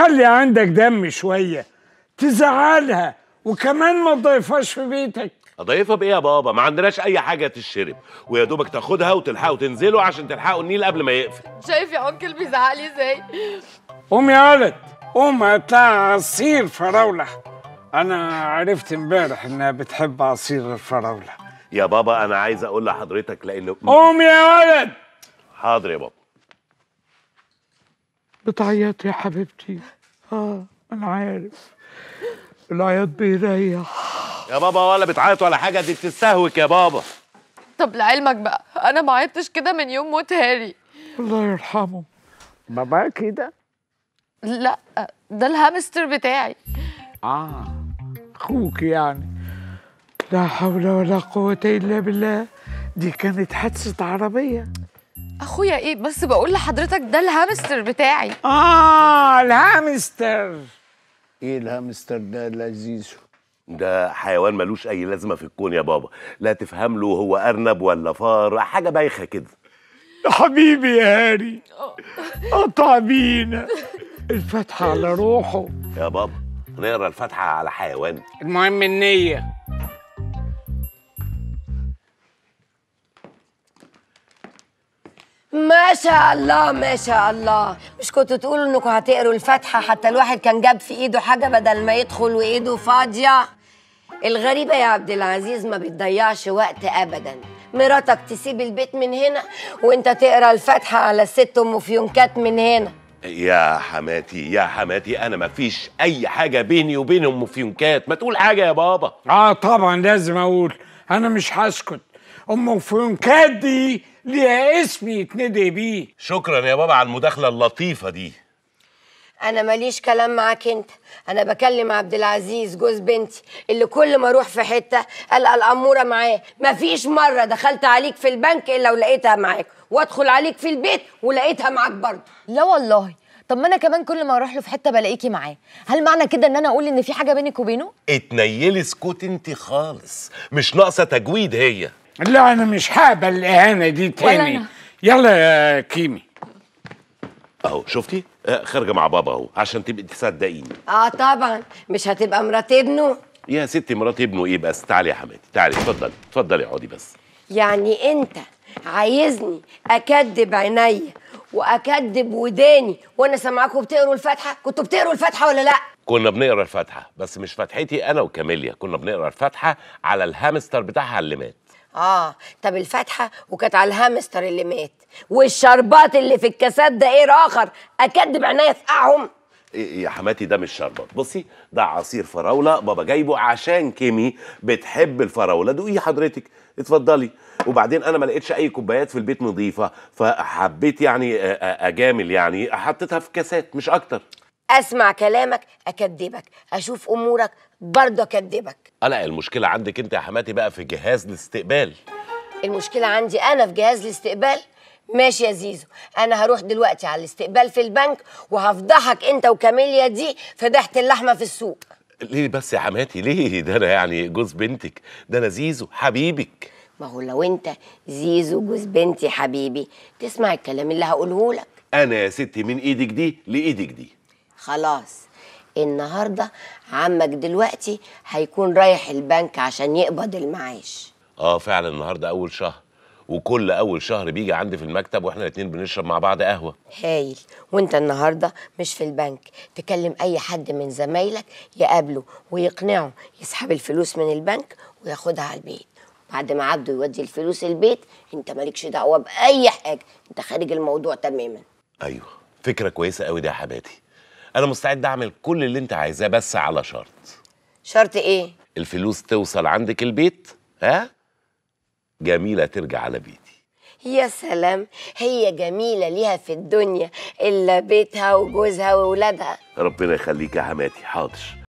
خلي عندك دم شوية تزعلها وكمان ما تضيفهاش في بيتك اضيفها بايه يا بابا ما عندناش اي حاجه تشرب ويا دوبك تاخدها وتلحقوا تنزلوا عشان تلحقوا النيل قبل ما يقفل شايف يا انكل بيزعلي ازاي قوم يا ولد قوم هاتلها عصير فراوله انا عرفت امبارح انها بتحب عصير الفراوله يا بابا انا عايز اقول لحضرتك لانه قوم يا ولد حاضر يا بابا بتعيط يا حبيبتي اه انا عارف العياط بيريح يا بابا ولا بتعيط ولا حاجه دي بتستهوك يا بابا طب لعلمك بقى انا ما عيطتش كده من يوم موت هاري الله يرحمه بابا كده لا ده الهامستر بتاعي اه اخوك يعني لا حول ولا قوه الا بالله دي كانت حادثه عربيه اخويا ايه بس بقول لحضرتك ده الهامستر بتاعي اه الهامستر ايه الهامستر ده لذيذ ده حيوان ملوش اي لازمه في الكون يا بابا لا تفهم له هو ارنب ولا فار حاجه بايخه كده حبيبي يا هاري قطع بينا الفاتحه على روحه يا بابا نقرا الفاتحه على حيوان المهم النيه ما شاء الله ما شاء الله مش كنتوا تقولوا انكم هتقروا الفاتحه حتى الواحد كان جاب في ايده حاجه بدل ما يدخل وايده فاضيه الغريبه يا عبد العزيز ما بتضيعش وقت ابدا مراتك تسيب البيت من هنا وانت تقرا الفاتحه على الست ام فيونكات من هنا يا حماتي يا حماتي انا ما فيش اي حاجه بيني وبين ام فيونكات ما تقول حاجه يا بابا اه طبعا لازم اقول انا مش هسكت أم فلنكات دي ليها اسم يتندي بيه شكرا يا بابا على المداخلة اللطيفة دي أنا ماليش كلام معاك أنت أنا بكلم عبد العزيز جوز بنتي اللي كل ما أروح في حتة ألقى الأمورة معاه مفيش مرة دخلت عليك في البنك إلا ولقيتها معاك وأدخل عليك في البيت ولقيتها معاك برضه لا والله طب ما انا كمان كل ما اروح له في حته بلاقيكي معاه هل معنى كده ان انا اقول ان في حاجه بينك وبينه اتنيلي اسكت انت خالص مش ناقصه تجويد هي لا انا مش هقبل الاهانه دي تاني يلا يا كيمي اهو شفتي آه، خارجه مع بابا اهو عشان تبقي تصدقيني اه طبعا مش هتبقى مرات ابنه يا ستي مرات ابنه ايه بس تعالي يا حماتي تعالي اتفضلي اتفضلي اقعدي بس يعني انت عايزني اكدب عينيا واكدب وداني وانا سامعاكم بتقروا الفاتحه كنتوا بتقروا الفاتحه ولا لا كنا بنقرا الفاتحه بس مش فاتحتي انا وكاميليا كنا بنقرا الفاتحه على الهامستر بتاعها اللي مات اه طب الفاتحه وكانت على الهامستر اللي مات والشربات اللي في الكاسات ده ايه اخر اكدب عينيا اسقعهم إيه، إيه يا حماتي ده مش شربات بصي ده عصير فراوله بابا جايبه عشان كيمي بتحب الفراوله دوقي حضرتك اتفضلي وبعدين انا ما لقيتش اي كوبايات في البيت نظيفه فحبيت يعني آه، آه، آه، اجامل يعني حطيتها في كاسات مش اكتر اسمع كلامك اكدبك اشوف امورك برضه اكدبك لا المشكله عندك انت يا حماتي بقى في جهاز الاستقبال المشكله عندي انا في جهاز الاستقبال ماشي يا زيزو انا هروح دلوقتي على الاستقبال في البنك وهفضحك انت وكاميليا دي فضحت اللحمه في السوق ليه بس يا حماتي ليه ده انا يعني جوز بنتك ده انا زيزو حبيبك ما هو لو انت زيزو جوز بنتي حبيبي تسمع الكلام اللي هقوله لك انا يا ستي من ايدك دي لايدك دي خلاص النهارده عمك دلوقتي هيكون رايح البنك عشان يقبض المعاش اه فعلا النهارده اول شهر وكل اول شهر بيجي عندي في المكتب واحنا الاثنين بنشرب مع بعض قهوه هايل وانت النهارده مش في البنك تكلم اي حد من زمايلك يقابله ويقنعه يسحب الفلوس من البنك وياخدها على البيت بعد ما عبده يودي الفلوس البيت انت مالكش دعوه باي حاجه انت خارج الموضوع تماما ايوه فكره كويسه قوي دي يا حباتي انا مستعد اعمل كل اللي انت عايزاه بس على شرط شرط ايه الفلوس توصل عندك البيت ها جميله ترجع على بيتي يا سلام هي جميله ليها في الدنيا الا بيتها وجوزها واولادها ربنا يخليك يا حماتي حاضر